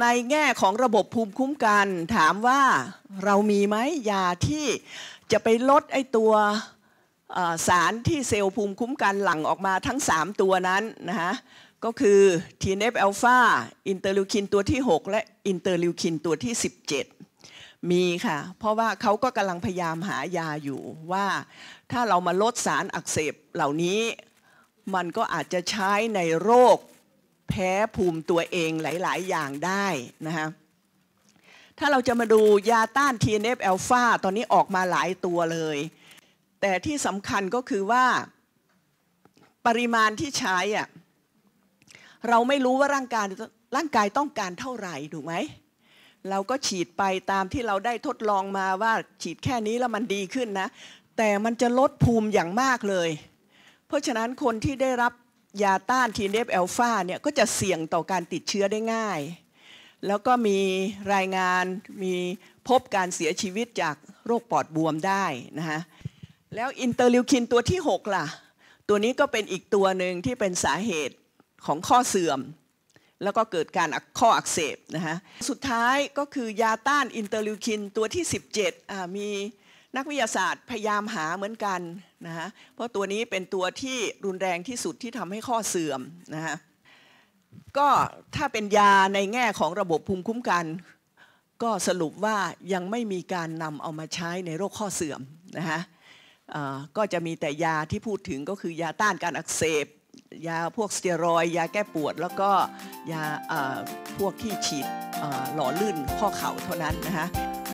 ในแง่ของระบบภูมิคุ้มกัน ถามว่าเรามีไหมยาที่จะไปลดไอตัวสารที่เซลล์ภูมิคุ้มกันหลั่งออกมาทั้ง 3 ตัวนั้นนะฮะก็คือ TNF อลฟาอินเตอร์ลิวคินตัวที่ 6 และอินเตอร์ลิวคินตัวที่ 17 มีค่ะ เพราะว่าเขาก็กำลังพยายามหายาอยู่ว่าถ้าเรามาลดสารอักเสบเหล่านี้มันก็อาจจะใช้ในโรคแพ้ภูมิตัวเองหลายๆ อย่างได้นะฮะถ้าเราจะมาดูยาต้าน TNF อลฟาตอนนี้ออกมาหลายตัวเลย แต่ที่สำคัญก็คือว่าปริมาณที่ใช้อะเราไม่รู้ว่าร่างกายร่างกายต้องการเท่าไหร่ถูกไหม เราก็ฉีดไปตามที่เราได้ทดลองมาว่าฉีดแค่นี้แล้วมันดีขึ้นนะ แต่มันจะลดภูมิอย่างมากเลย เพราะฉะนั้นคนที่ได้รับยาต้าน TNF อลฟาเนี่ยก็จะเสี่ยงต่อการติดเชื้อได้ง่าย แล้วก็มีรายงานมีพบการเสียชีวิตจากโรคปอดบวมได้นะฮะแล้วอินเตอร์ลิวคินตัวที่ 6ล่ะตัวนี้ก็เป็นอีกตัวหนึ่งที่เป็นสาเหตุของข้อเสื่อม แล้วก็เกิดการข้ออักเสบนะฮะสุดท้ายก็คือยาต้านอินเตอร์ลิวคินตัวที่ 17 มีนักวิทยาศาสตร์พยายามหาเหมือนกันนะฮะเพราะตัวนี้เป็นตัวที่รุนแรงที่สุดที่ทำให้ข้อเสื่อมนะฮะ ก็ถ้าเป็นยาในแง่ของระบบภูมิคุ้มกัน ก็สรุปว่ายังไม่มีการนำเอามาใช้ในโรคข้อเสื่อมนะฮะก็จะมีแต่ยาที่พูดถึงก็คือยาต้านการอักเสบ ยาพวกสเตียรอยยาแก้ปวดแล้วก็ยาพวกที่ฉีดหล่อลื่นข้อเข่าเท่านั้นนะคะ